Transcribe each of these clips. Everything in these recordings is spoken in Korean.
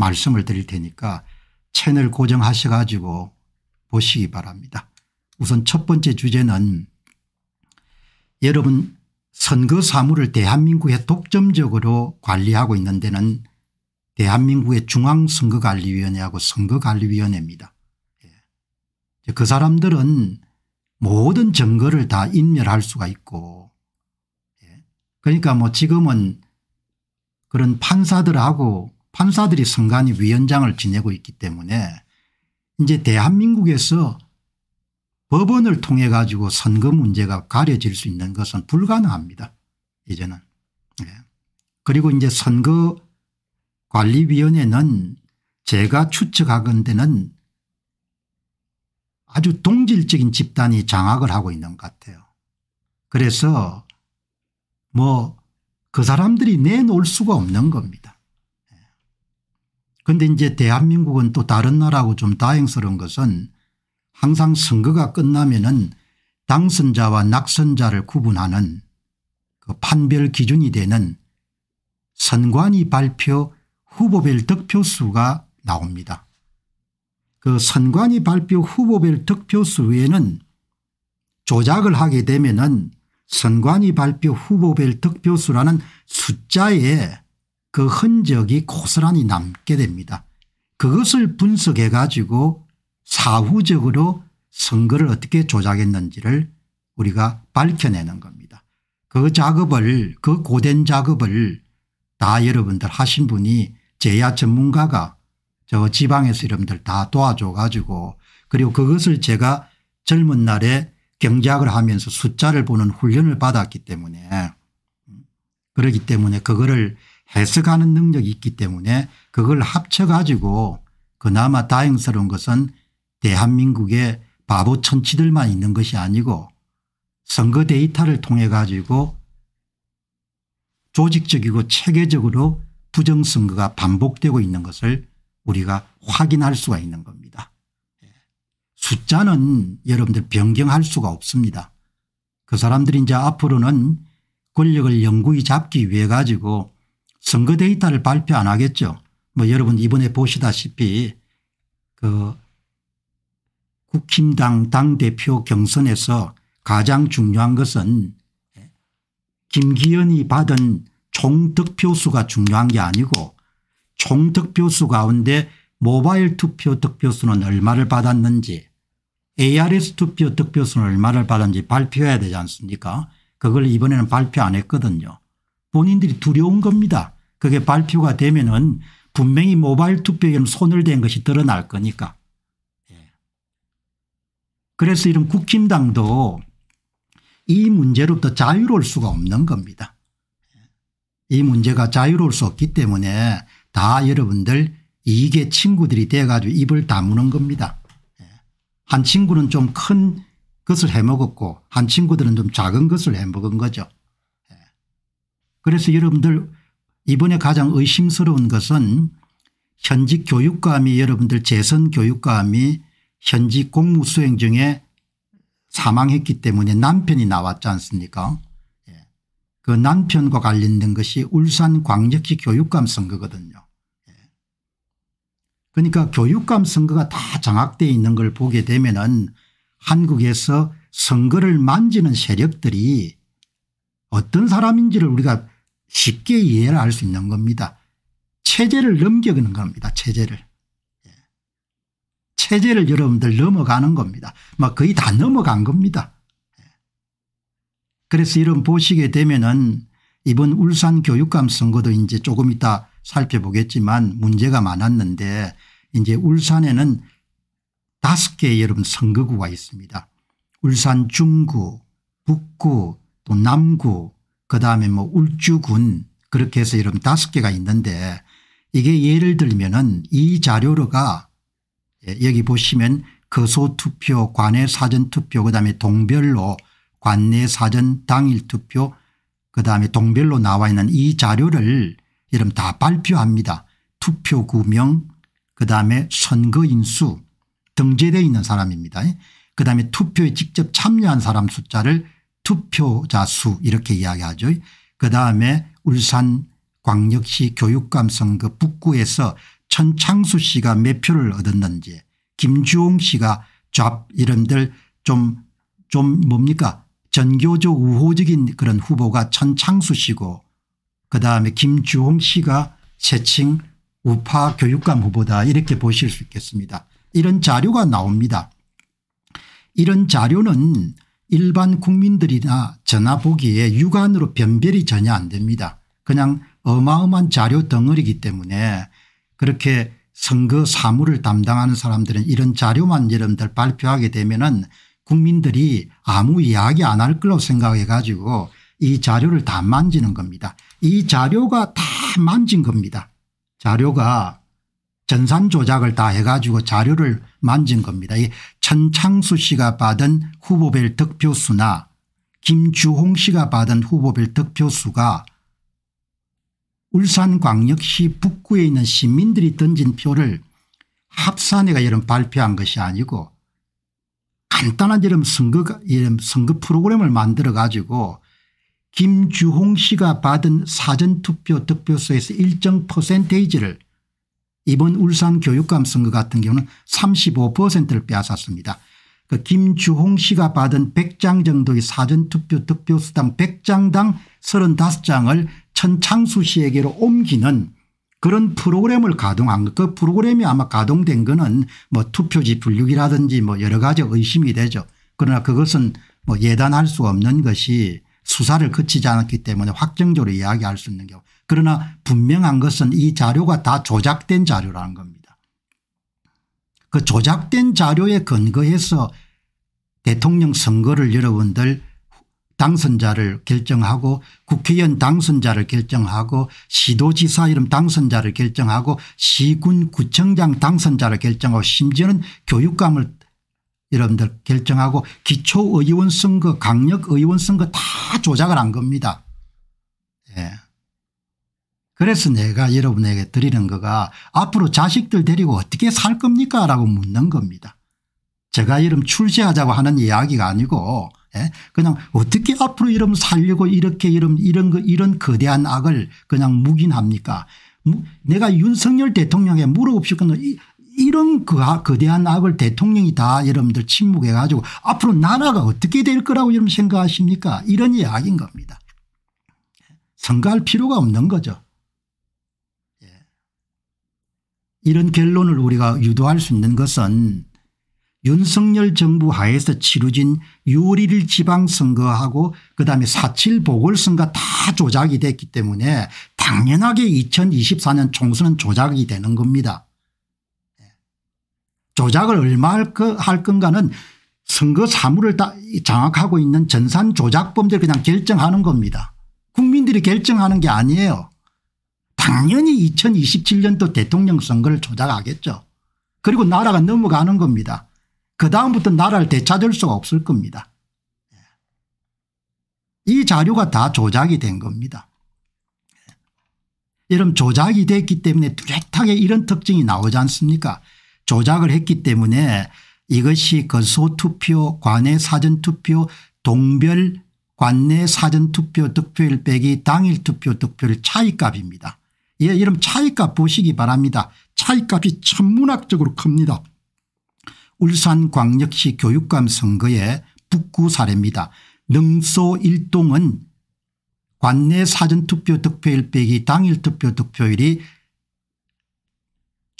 말씀을 드릴 테니까 채널 고정하셔 가지고 보시기 바랍니다. 우선 첫 번째 주제는 여러분 선거 사무를 대한민국에 독점적으로 관리하고 있는 데는 대한민국의 중앙선거관리위원회하고 선거관리위원회입니다. 예. 그 사람들은 모든 증거를 다 인멸할 수가 있고 예. 그러니까 뭐 지금은 그런 판사들하고 판사들이 선관위 위원장을 지내고 있기 때문에 이제 대한민국에서 법원을 통해 가지고 선거 문제가 가려질 수 있는 것은 불가능합니다. 이제는. 네. 그리고 이제 선거관리위원회는 제가 추측하건대는 아주 동질적인 집단이 장악을 하고 있는 것 같아요. 그래서 뭐 그 사람들이 내놓을 수가 없는 겁니다. 그런데 이제 대한민국은 또 다른 나라하고 좀 다행스러운 것은 항상 선거가 끝나면은 당선자와 낙선자를 구분하는 그 판별 기준이 되는 선관위 발표 후보별 득표수가 나옵니다. 그 선관위 발표 후보별 득표수 외에는 조작을 하게 되면은 선관위 발표 후보별 득표수라는 숫자에 그 흔적이 고스란히 남게 됩니다. 그것을 분석해 가지고 사후적으로 선거를 어떻게 조작했는지를 우리가 밝혀내는 겁니다. 그 작업을 그 고된 작업을 다 여러분들 하신 분이 제야 전문가가 저 지방에서 여러분들 다 도와줘 가지고 그리고 그것을 제가 젊은 날에 경제학을 하면서 숫자를 보는 훈련을 받았기 때문에 음, 그러기 때문에 그거를 해석하는 능력이 있기 때문에 그걸 합쳐 가지고 그나마 다행스러운 것은 대한민국의 바보 천치들만 있는 것이 아니고 선거 데이터를 통해 가지고 조직적이고 체계적으로 부정선거가 반복되고 있는 것을 우리가 확인할 수가 있는 겁니다. 예. 숫자는 여러분들 변경할 수가 없습니다. 그 사람들이 이제 앞으로는 권력을 영구히 잡기 위해 가지고 선거 데이터를 발표 안 하겠죠. 뭐 여러분 이번에 보시다시피 그 국힘당 당대표 경선에서 가장 중요한 것은 김기현이 받은 총 득표수가 중요한 게 아니고 총 득표수 가운데 모바일 투표 득표수는 얼마를 받았는지 ARS 투표 득표수는 얼마를 받았는지 발표해야 되지 않습니까 그걸 이번에는 발표 안 했거든요. 본인들이 두려운 겁니다. 그게 발표가 되면은 분명히 모바일 투표에는 손을 댄 것이 드러날 거니까. 예. 그래서 이런 국힘당도 이 문제로부터 자유로울 수가 없는 겁니다. 예. 이 문제가 자유로울 수 없기 때문에 다 여러분들 이게 친구들이 돼가지고 입을 다무는 겁니다. 예. 한 친구는 좀 큰 것을 해먹었고 한 친구들은 좀 작은 것을 해먹은 거죠. 그래서 여러분들 이번에 가장 의심스러운 것은 현직 교육감이 여러분들 재선 교육감이 현직 공무수행 중에 사망했기 때문에 남편이 나왔지 않습니까 예. 그 남편과 관련된 것이 울산 광역시 교육감 선거거든요 예. 그러니까 교육감 선거가 다 장악되어 있는 걸 보게 되면 은 한국에서 선거를 만지는 세력들이 어떤 사람인지를 우리가 쉽게 이해를 할 수 있는 겁니다. 체제를 넘겨가는 겁니다. 체제를. 예. 체제를 여러분들 넘어가는 겁니다. 막 거의 다 넘어간 겁니다. 예. 그래서 이런 보시게 되면은 이번 울산 교육감 선거도 이제 조금 이따 살펴보겠지만 문제가 많았는데 이제 울산에는 다섯 개의 여러분 선거구가 있습니다. 울산 중구, 북구, 또 남구, 그다음에 뭐 울주군 그렇게 해서 이런 다섯 개가 있는데 이게 예를 들면은 이 자료로가 예, 여기 보시면 거소투표 관외 사전투표 그다음에 동별로 관내 사전 당일투표 그다음에 동별로 나와 있는 이 자료를 이름 다 발표합니다. 투표 구명 그다음에 선거인수 등재되어 있는 사람입니다. 예. 그다음에 투표에 직접 참여한 사람 숫자를 투표자 수 이렇게 이야기하죠. 그다음에 울산 광역시 교육감 선거 북구에서 천창수 씨가 몇 표를 얻었는지 김주홍 씨가 좌 이름들 좀, 좀 뭡니까 전교조 우호적인 그런 후보가 천창수 씨고 그다음에 김주홍 씨가 새칭 우파 교육감 후보다 이렇게 보실 수 있겠습니다. 이런 자료가 나옵니다. 이런 자료는 일반 국민들이나 전화 보기에 육안으로 변별이 전혀 안 됩니다. 그냥 어마어마한 자료 덩어리이기 때문에 그렇게 선거 사무를 담당하는 사람들은 이런 자료만 여러분들 발표하게 되면 은 국민들이 아무 이야기 안 할 걸로 생각해 가지고 이 자료를 다 만지는 겁니다. 이 자료가 다 만진 겁니다. 자료가 전산 조작을 다 해가지고 자료를 만진 겁니다. 이 천창수 씨가 받은 후보별 득표수나 김주홍 씨가 받은 후보별 득표수가 울산광역시 북구에 있는 시민들이 던진 표를 합산회가 이런 발표한 것이 아니고 간단한 이런 선거 이런 선거 프로그램을 만들어 가지고 김주홍 씨가 받은 사전투표 득표수에서 일정 퍼센테이지를 이번 울산 교육감 선거 같은 경우는 35%를 빼앗았습니다. 그 김주홍 씨가 받은 100장 정도의 사전투표 득표수당 100장당 35장을 천창수 씨에게로 옮기는 그런 프로그램을 가동한 그 프로그램이 아마 가동된 거는 뭐 투표지 분류기라든지 뭐 여러 가지 의심이 되죠. 그러나 그것은 뭐 예단할 수 없는 것이 수사를 거치지 않았기 때문에 확정적으로 이야기할 수 있는 경우 그러나 분명한 것은 이 자료가 다 조작된 자료라는 겁니다. 그 조작된 자료에 근거해서 대통령 선거를 여러분들 당선자를 결정하고 국회의원 당선자를 결정하고 시도지사 이름 당선자를 결정하고 시군구청장 당선자를 결정하고 심지어는 교육감을 여러분들 결정하고 기초의원 선거 강력의원 선거 다 조작을 한 겁니다. 예. 그래서 내가 여러분에게 드리는 거가 앞으로 자식들 데리고 어떻게 살 겁니까 라고 묻는 겁니다. 제가 여러분 출세하자고 하는 이야기가 아니고 예? 그냥 어떻게 앞으로 여러분 살려고 이렇게 여러분 이런 거 이런 거대한 악을 그냥 묵인합니까 내가 윤석열 대통령에 물어봅시거 이런 그 거대한 악을 대통령이 다 여러분들 침묵해 가지고 앞으로 나라가 어떻게 될 거라고 여러분 생각하십니까 이런 이야기인 겁니다. 성가할 필요가 없는 거죠. 예. 이런 결론을 우리가 유도할 수 있는 것은 윤석열 정부 하에서 치루진 6월 1일 지방선거하고 그다음에 4.7 보궐선거 다 조작이 됐기 때문에 당연하게 2024년 총선은 조작이 되는 겁니다. 조작을 얼마 할 건가는 선거 사무를 다 장악하고 있는 전산 조작범들 그냥 결정하는 겁니다. 국민들이 결정하는 게 아니에요. 당연히 2027년도 대통령 선거를 조작하겠죠. 그리고 나라가 넘어가는 겁니다. 그다음부터 나라를 되찾을 수가 없을 겁니다. 예. 이 자료가 다 조작이 된 겁니다. 예. 여러분 조작이 됐기 때문에 뚜렷하게 이런 특징이 나오지 않습니까 조작을 했기 때문에 이것이 거소투표 그 관내 사전투표 동별 관내 사전투표 득표율 빼기 당일 투표 득표율 차이값입니다. 예, 이름 차이값 보시기 바랍니다. 차이값이 천문학적으로 큽니다. 울산광역시 교육감 선거의 북구 사례입니다. 능소 1동은 관내 사전투표 득표율 빼기 당일 투표 득표율이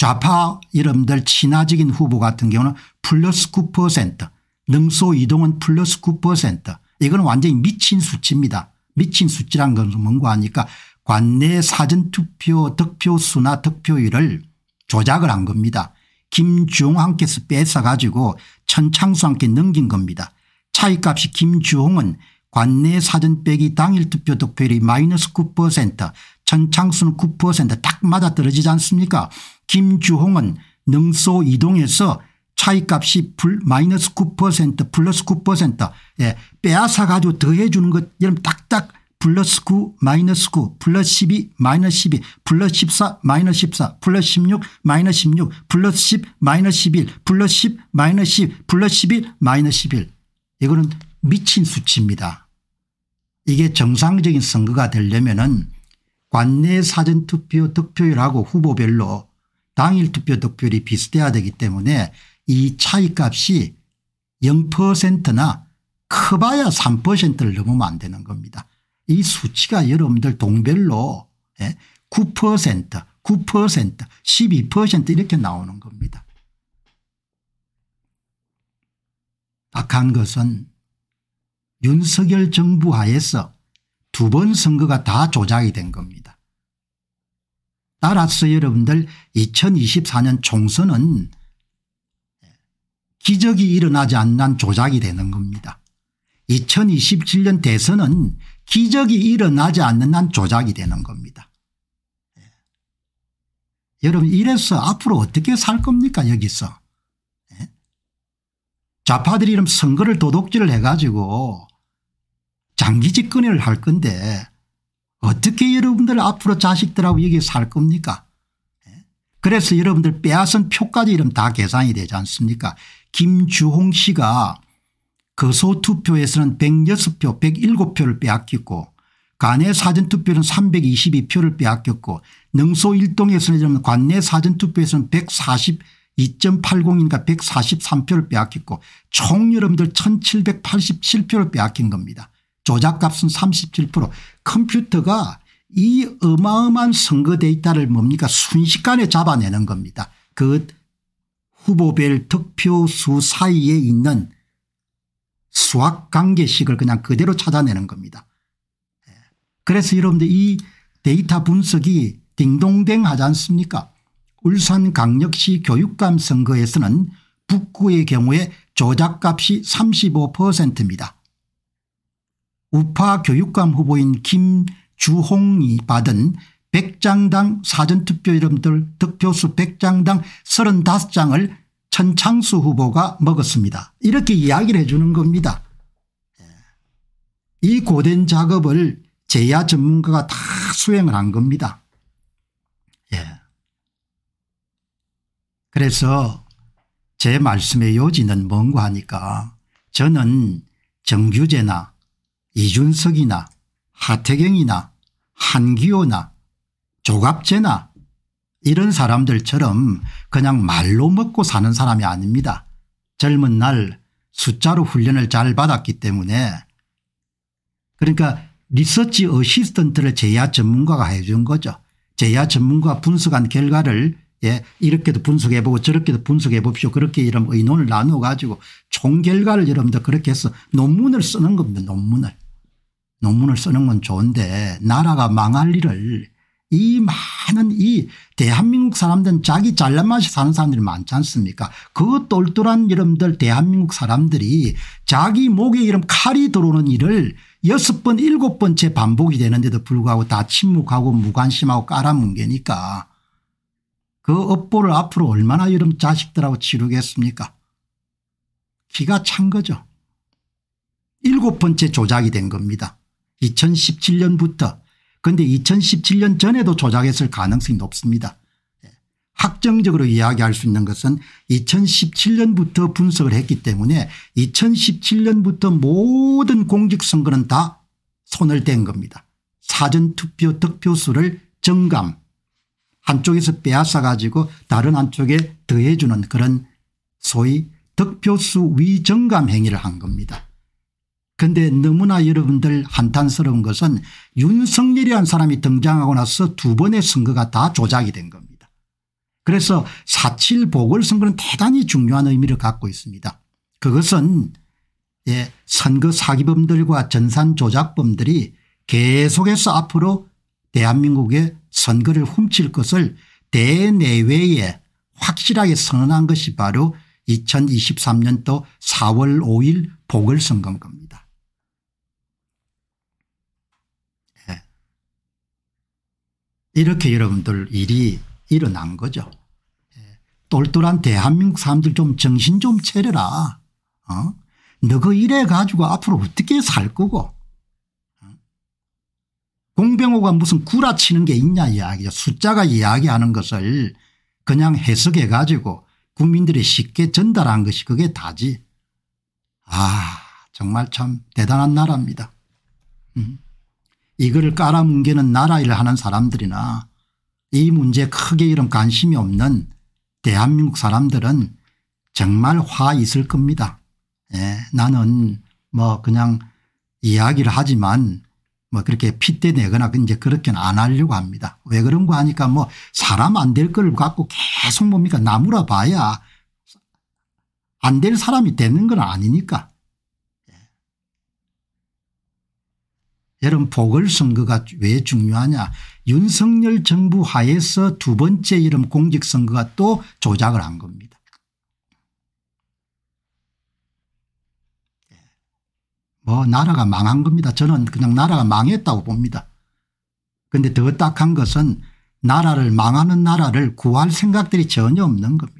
좌파 이름들 친화적인 후보 같은 경우는 플러스 9% 능소 이동은 플러스 9% 이건 완전히 미친 수치입니다. 미친 수치란 건뭔가 하니까 관내 사전투표 득표수나 득표율을 조작을 한 겁니다. 김주홍한께서 뺏어가지고 천창수한께 넘긴 겁니다. 차이값이 김주홍은 관내 사전 빼기 당일 투표 득표율이 마이너스 9% 전창수는 9%딱 맞아 떨어지지 않습니까 김주홍은 능소 이동에서 차이값이 불 마이너스 9% 플러스 9% 예, 빼앗아 가지고 더해 주는 것 여러분 딱딱 플러스 9 마이너스 9 플러스 12 마이너스 12 플러스 14 마이너스 14 플러스 16 마이너스 16 플러스 10 마이너스 11 플러스 10 마이너스 10 플러스 11 마이너스 11 이거는 미친 수치입니다. 이게 정상적인 선거가 되려면은 관내 사전투표 득표율하고 후보별로 당일 투표 득표율이 비슷해야 되기 때문에 이 차이값이 0%나 커봐야 3%를 넘으면 안 되는 겁니다. 이 수치가 여러분들 동별로 9% 9% 12% 이렇게 나오는 겁니다. 악한 것은 윤석열 정부 하에서 두번 선거가 다 조작이 된 겁니다. 따라서 여러분들 2024년 총선은 기적이 일어나지 않는 조작이 되는 겁니다. 2027년 대선은 기적이 일어나지 않는 한 조작이 되는 겁니다. 예. 여러분 이래서 앞으로 어떻게 살 겁니까 여기서. 예? 좌파들이 이런 선거를 도둑질을 해가지고 장기 집권을 할 건데 어떻게 여러분들 앞으로 자식들하고 여기 살 겁니까 예? 그래서 여러분들 빼앗은 표까지 이름 다 계산이 되지 않습니까 김주홍 씨가 거소투표에서는 106표 107표를 빼앗겼고 관내 사전투표는 322표를 빼앗겼고 능소 일동에서는 관내 사전투표에서는 142.80인가 143표를 빼앗겼고 총 여러분들 1787표를 빼앗긴 겁니다. 조작값은 37% 컴퓨터가 이 어마어마한 선거 데이터를 뭡니까 순식간에 잡아내는 겁니다. 그 후보별 득표수 사이에 있는 수학 관계식을 그냥 그대로 찾아내는 겁니다. 예. 그래서 여러분들 이 데이터 분석이 딩동댕 하지 않습니까 울산 강력시 교육감 선거에서는 북구의 경우에 조작값이 35%입니다. 우파 교육감 후보인 김주홍이 받은 100장당 사전투표 이름들 득표수 100장당 35장을 천창수 후보가 먹었습니다. 이렇게 이야기를 해 주는 겁니다. 예. 이 고된 작업을 제야 전문가가 다 수행을 한 겁니다. 예. 그래서 제 말씀의 요지는 뭔가 하니까 저는 정규제나 이준석이나 하태경이나 한기호나 조갑제나 이런 사람들처럼 그냥 말로 먹고 사는 사람이 아닙니다. 젊은 날 숫자로 훈련을 잘 받았기 때문에 그러니까 리서치 어시스턴트를 제야 전문가가 해준 거죠. 제야 전문가 분석한 결과를 예, 이렇게도 분석해보고 저렇게도 분석해봅시오. 그렇게 이런 의논을 나누어 가지고 총 결과를 여러분들 그렇게 해서 논문을 쓰는 겁니다. 논문을. 논문을 쓰는 건 좋은데 나라가 망할 일을 이 많은 이 대한민국 사람들은 자기 잘난 맛이 사는 사람들이 많지 않습니까 그 똘똘한 이름들 대한민국 사람들이 자기 목에 이름 칼이 들어오는 일을 여섯 번 일곱 번째 반복이 되는데도 불구하고 다 침묵하고 무관심하고 깔아뭉개니까 그 업보를 앞으로 얼마나 이런 자식들하고 치르겠습니까 기가 찬 거죠. 일곱 번째 조작이 된 겁니다. 2017년부터 그런데 2017년 전에도 조작했을 가능성이 높습니다. 확정적으로 예. 이야기할 수 있는 것은 2017년부터 분석을 했기 때문에 2017년부터 모든 공직선거는 다 손을 댄 겁니다. 사전투표 득표수를 정감 한쪽에서 빼앗아 가지고 다른 한쪽에 더해주는 그런 소위 득표수 위정감 행위를 한 겁니다. 그런데 너무나 여러분들 한탄스러운 것은 윤석열이란 사람이 등장하고 나서 두 번의 선거가 다 조작이 된 겁니다. 그래서 4.7 보궐선거는 대단히 중요한 의미를 갖고 있습니다. 그것은 예, 선거 사기범들과 전산 조작범들이 계속해서 앞으로 대한민국의 선거를 훔칠 것을 대내외에 확실하게 선언한 것이 바로 2023년도 4월 5일 보궐선거인 겁니다. 이렇게 여러분들 일이 일어난 거죠. 예. 똘똘한 대한민국 사람들 좀 정신 좀 차려라. 어? 너그 일해 가지고 앞으로 어떻게 살 거고. 어? 공병호가 무슨 구라치는 게 있냐 이야기죠. 숫자가 이야기하는 것을 그냥 해석해 가지고 국민들이 쉽게 전달한 것이 그게 다지. 아 정말 참 대단한 나라입니다. 음. 이걸 깔아뭉개는 나라 일을 하는 사람들이나 이 문제에 크게 이런 관심이 없는 대한민국 사람들은 정말 화 있을 겁니다. 예, 나는 뭐 그냥 이야기를 하지만 뭐 그렇게 핏대 내거나 그 이제 그렇게는 안 하려고 합니다. 왜 그런 거 하니까 뭐 사람 안 될 걸 갖고 계속 뭡니까 나무라 봐야 안 될 사람이 되는 건 아니니까 여러분 보궐선거가 왜 중요하냐 윤석열 정부 하에서 두 번째 이름 공직선거가 또 조작을 한 겁니다. 뭐 나라가 망한 겁니다. 저는 그냥 나라가 망했다고 봅니다. 그런데 더 딱한 것은 나라를 망하는 나라를 구할 생각들이 전혀 없는 겁니다.